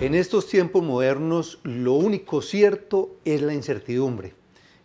En estos tiempos modernos, lo único cierto es la incertidumbre.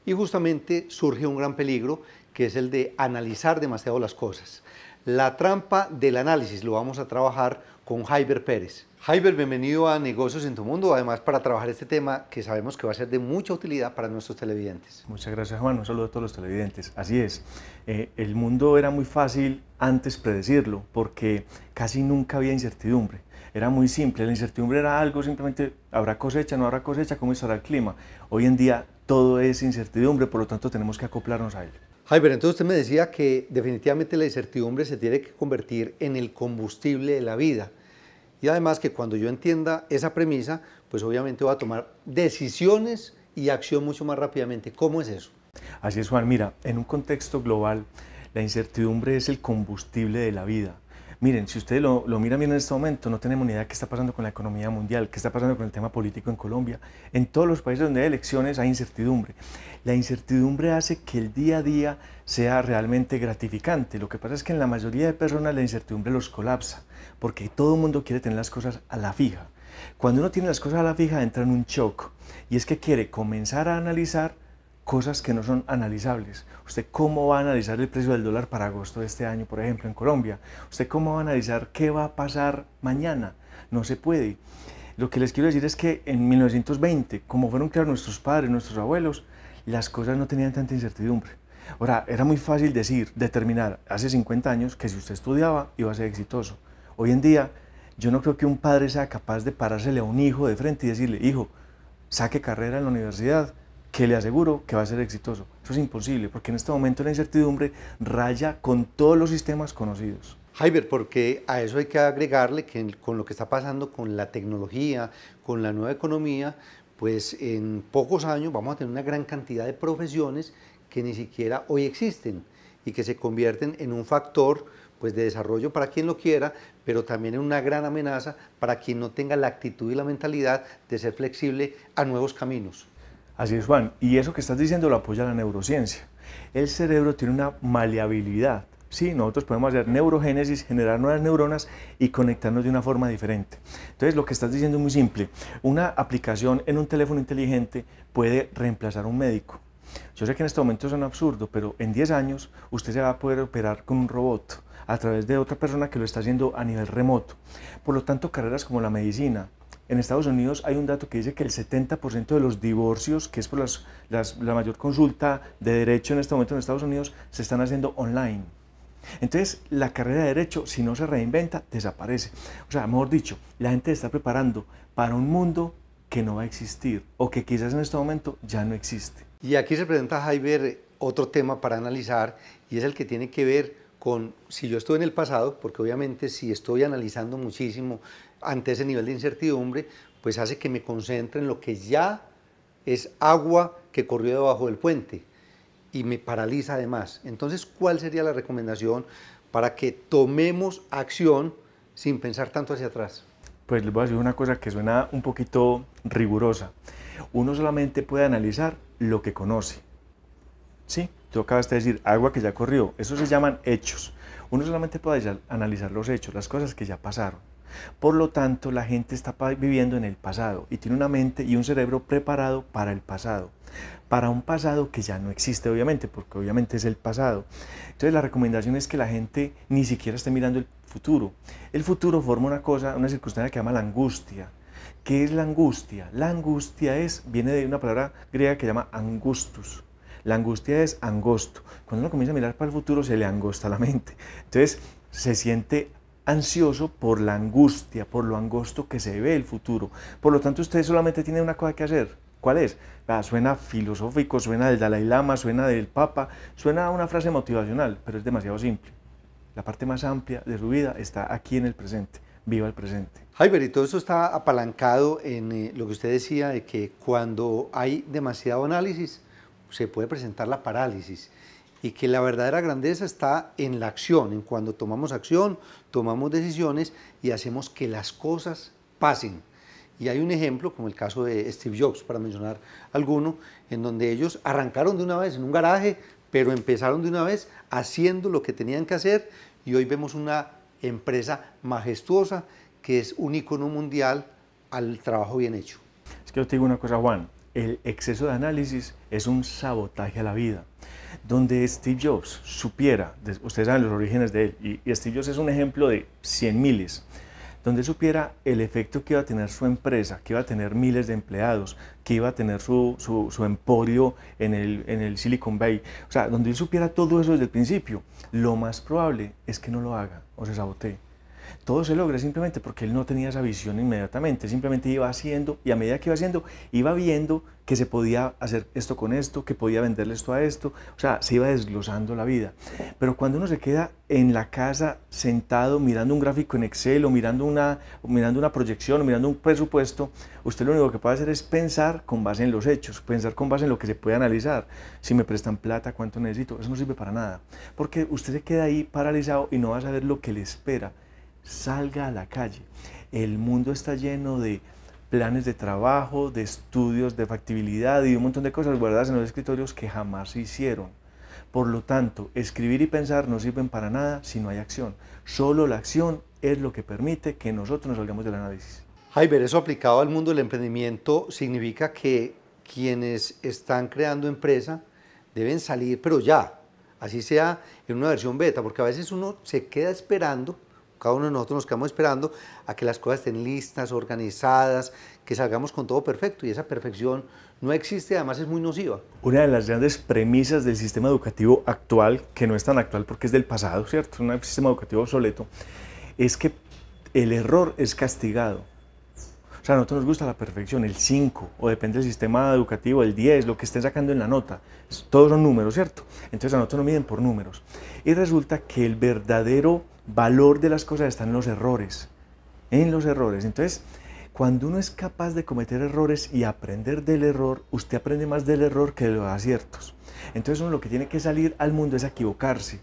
Y justamente surge un gran peligro, que es el de analizar demasiado las cosas. La trampa del análisis lo vamos a trabajar con Jaiber Pérez. Jaiber, bienvenido a Negocios en tu Mundo, además para trabajar este tema que sabemos que va a ser de mucha utilidad para nuestros televidentes. Muchas gracias Juan, un saludo a todos los televidentes. Así es, eh, el mundo era muy fácil antes predecirlo porque casi nunca había incertidumbre. Era muy simple, la incertidumbre era algo simplemente, ¿habrá cosecha, no habrá cosecha, cómo estará el clima? Hoy en día todo es incertidumbre, por lo tanto tenemos que acoplarnos a él. Jaiber, entonces usted me decía que definitivamente la incertidumbre se tiene que convertir en el combustible de la vida. Y además que cuando yo entienda esa premisa, pues obviamente voy a tomar decisiones y acción mucho más rápidamente. ¿Cómo es eso? Así es, Juan. Mira, en un contexto global, la incertidumbre es el combustible de la vida. Miren, si ustedes lo, miran bien en este momento, no tenemos ni idea qué está pasando con la economía mundial, qué está pasando con el tema político en Colombia. En todos los países donde hay elecciones hay incertidumbre. La incertidumbre hace que el día a día sea realmente gratificante. Lo que pasa es que en la mayoría de personas la incertidumbre los colapsa, porque todo el mundo quiere tener las cosas a la fija. Cuando uno tiene las cosas a la fija entra en un shock y es que quiere comenzar a analizar cosas que no son analizables. ¿Usted cómo va a analizar el precio del dólar para agosto de este año, por ejemplo, en Colombia? ¿Usted cómo va a analizar qué va a pasar mañana? No se puede. Lo que les quiero decir es que en 1920, como fueron creados nuestros padres, nuestros abuelos, las cosas no tenían tanta incertidumbre. Ahora, era muy fácil decir, determinar hace 50 años que si usted estudiaba iba a ser exitoso. Hoy en día, yo no creo que un padre sea capaz de parársele a un hijo de frente y decirle, hijo, saque carrera en la universidad, que le aseguro que va a ser exitoso. Eso es imposible, porque en este momento la incertidumbre raya con todos los sistemas conocidos. Jaiber, porque a eso hay que agregarle que con lo que está pasando con la tecnología, con la nueva economía, pues en pocos años vamos a tener una gran cantidad de profesiones que ni siquiera hoy existen y que se convierten en un factor pues de desarrollo para quien lo quiera, pero también en una gran amenaza para quien no tenga la actitud y la mentalidad de ser flexible a nuevos caminos. Así es, Juan. Y eso que estás diciendo lo apoya la neurociencia. El cerebro tiene una maleabilidad. Sí, nosotros podemos hacer neurogénesis, generar nuevas neuronas y conectarnos de una forma diferente. Entonces, lo que estás diciendo es muy simple. Una aplicación en un teléfono inteligente puede reemplazar a un médico. Yo sé que en este momento es un absurdo, pero en 10 años usted se va a poder operar con un robot a través de otra persona que lo está haciendo a nivel remoto. Por lo tanto, carreras como la medicina, en Estados Unidos hay un dato que dice que el 70% de los divorcios, que es por las, la mayor consulta de derecho en este momento en Estados Unidos, se están haciendo online. Entonces, la carrera de derecho, si no se reinventa, desaparece. O sea, mejor dicho, la gente está preparando para un mundo que no va a existir o que quizás en este momento ya no existe. Y aquí se presenta, Jaiber, otro tema para analizar y es el que tiene que ver si yo estoy en el pasado, porque obviamente si estoy analizando muchísimo ante ese nivel de incertidumbre, pues hace que me concentre en lo que ya es agua que corrió debajo del puente y me paraliza además. Entonces, ¿cuál sería la recomendación para que tomemos acción sin pensar tanto hacia atrás? Pues les voy a decir una cosa que suena un poquito rigurosa. Uno solamente puede analizar lo que conoce. Sí, tú acabaste de decir agua que ya corrió. Eso se llaman hechos. Uno solamente puede analizar los hechos, las cosas que ya pasaron. Por lo tanto, la gente está viviendo en el pasado y tiene una mente y un cerebro preparado para el pasado, para un pasado que ya no existe obviamente, porque obviamente es el pasado. Entonces la recomendación es que la gente ni siquiera esté mirando el futuro. El futuro forma una cosa, una circunstancia que llama la angustia. ¿Qué es la angustia? La angustia es, viene de una palabra griega que llama angustus, la angustia es angosto. Cuando uno comienza a mirar para el futuro se le angosta la mente. Entonces se siente ansioso por la angustia, por lo angosto que se ve el futuro. Por lo tanto, usted solamente tiene una cosa que hacer. ¿Cuál es? Ah, suena filosófico, suena del Dalai Lama, suena del Papa, suena a una frase motivacional, pero es demasiado simple. La parte más amplia de su vida está aquí en el presente. Viva el presente. pero y todo eso está apalancado en eh, lo que usted decía de que cuando hay demasiado análisis, se puede presentar la parálisis y que la verdadera grandeza está en la acción, en cuando tomamos acción, tomamos decisiones y hacemos que las cosas pasen. Y hay un ejemplo, como el caso de Steve Jobs, para mencionar alguno, en donde ellos arrancaron de una vez en un garaje, pero empezaron de una vez haciendo lo que tenían que hacer y hoy vemos una empresa majestuosa que es un icono mundial al trabajo bien hecho. Es que yo te digo una cosa, Juan el exceso de análisis es un sabotaje a la vida. Donde Steve Jobs supiera, ustedes saben los orígenes de él, y Steve Jobs es un ejemplo de 100 miles, donde supiera el efecto que iba a tener su empresa, que iba a tener miles de empleados, que iba a tener su, emporio en el, en el Silicon Valley, o sea, donde él supiera todo eso desde el principio, lo más probable es que no lo haga o se sabotee. Todo se logra simplemente porque él no tenía esa visión inmediatamente, simplemente iba haciendo y a medida que iba haciendo, iba viendo que se podía hacer esto con esto, que podía venderle esto a esto, o sea, se iba desglosando la vida. Pero cuando uno se queda en la casa sentado mirando un gráfico en Excel o mirando una, mirando una proyección o mirando un presupuesto, usted lo único que puede hacer es pensar con base en los hechos, pensar con base en lo que se puede analizar. Si me prestan plata, cuánto necesito, eso no sirve para nada, porque usted se queda ahí paralizado y no va a saber lo que le espera salga a la calle. El mundo está lleno de planes de trabajo, de estudios, de factibilidad y un montón de cosas guardadas en los escritorios que jamás se hicieron. Por lo tanto, escribir y pensar no sirven para nada si no hay acción. Solo la acción es lo que permite que nosotros nos salgamos del análisis. Jaiber, eso aplicado al mundo del emprendimiento significa que quienes están creando empresa deben salir, pero ya, así sea en una versión beta, porque a veces uno se queda esperando cada uno de nosotros nos quedamos esperando a que las cosas estén listas, organizadas, que salgamos con todo perfecto y esa perfección no existe, además es muy nociva. Una de las grandes premisas del sistema educativo actual, que no es tan actual porque es del pasado, ¿cierto? Un sistema educativo obsoleto, es que el error es castigado. O sea, a nosotros nos gusta la perfección, el 5, o depende del sistema educativo, el 10, lo que estén sacando en la nota. Todos son números, ¿cierto? Entonces a nosotros nos miden por números. Y resulta que el verdadero valor de las cosas está en los errores, en los errores. Entonces, cuando uno es capaz de cometer errores y aprender del error, usted aprende más del error que de los aciertos. Entonces uno lo que tiene que salir al mundo es equivocarse,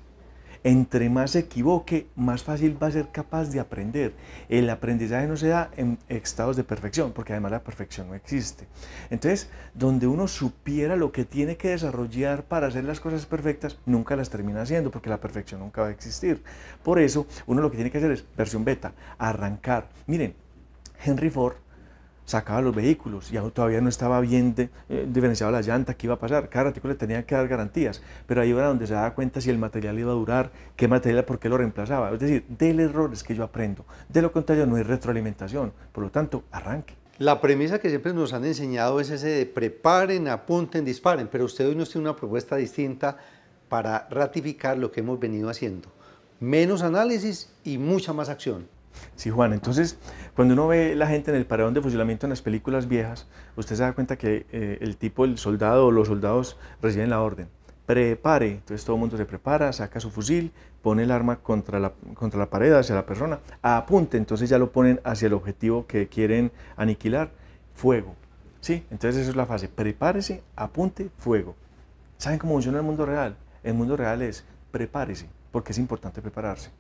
entre más se equivoque, más fácil va a ser capaz de aprender. El aprendizaje no se da en estados de perfección, porque además la perfección no existe. Entonces, donde uno supiera lo que tiene que desarrollar para hacer las cosas perfectas, nunca las termina haciendo, porque la perfección nunca va a existir. Por eso, uno lo que tiene que hacer es versión beta, arrancar. Miren, Henry Ford sacaba los vehículos y aún todavía no estaba bien de, eh, diferenciado la llanta, qué iba a pasar. Cada artículo le tenía que dar garantías, pero ahí era donde se daba cuenta si el material iba a durar, qué material, por qué lo reemplazaba. Es decir, del error es que yo aprendo. De lo contrario, no hay retroalimentación. Por lo tanto, arranque. La premisa que siempre nos han enseñado es ese de preparen, apunten, disparen, pero usted hoy nos tiene una propuesta distinta para ratificar lo que hemos venido haciendo. Menos análisis y mucha más acción. Sí, Juan. Entonces, cuando uno ve la gente en el paredón de fusilamiento en las películas viejas, usted se da cuenta que eh, el tipo, el soldado o los soldados reciben la orden. Prepare. Entonces todo el mundo se prepara, saca su fusil, pone el arma contra la, contra la pared, hacia la persona, apunte. Entonces ya lo ponen hacia el objetivo que quieren aniquilar. Fuego. ¿Sí? Entonces esa es la fase. Prepárese, apunte, fuego. ¿Saben cómo funciona el mundo real? El mundo real es prepárese, porque es importante prepararse.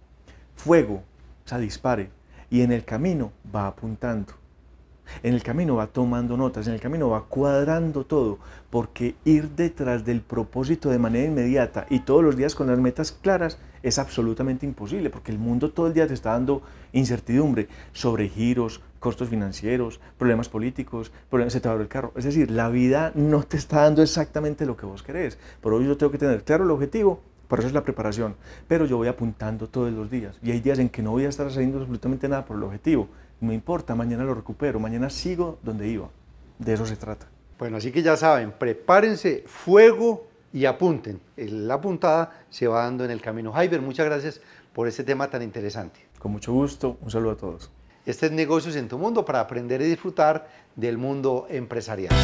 Fuego, o sea, dispare. Y en el camino va apuntando. En el camino va tomando notas, en el camino va cuadrando todo, porque ir detrás del propósito de manera inmediata y todos los días con las metas claras es absolutamente imposible, porque el mundo todo el día te está dando incertidumbre sobre giros, costos financieros, problemas políticos, problemas, se te abre el carro. Es decir, la vida no te está dando exactamente lo que vos querés. Por hoy yo tengo que tener claro el objetivo por eso es la preparación. Pero yo voy apuntando todos los días. Y hay días en que no voy a estar haciendo absolutamente nada por el objetivo. No importa, mañana lo recupero, mañana sigo donde iba. De eso se trata. Bueno, así que ya saben, prepárense, fuego y apunten. La apuntada se va dando en el camino. Jaiber, muchas gracias por este tema tan interesante. Con mucho gusto, un saludo a todos. Este es Negocios en tu Mundo para aprender y disfrutar del mundo empresarial.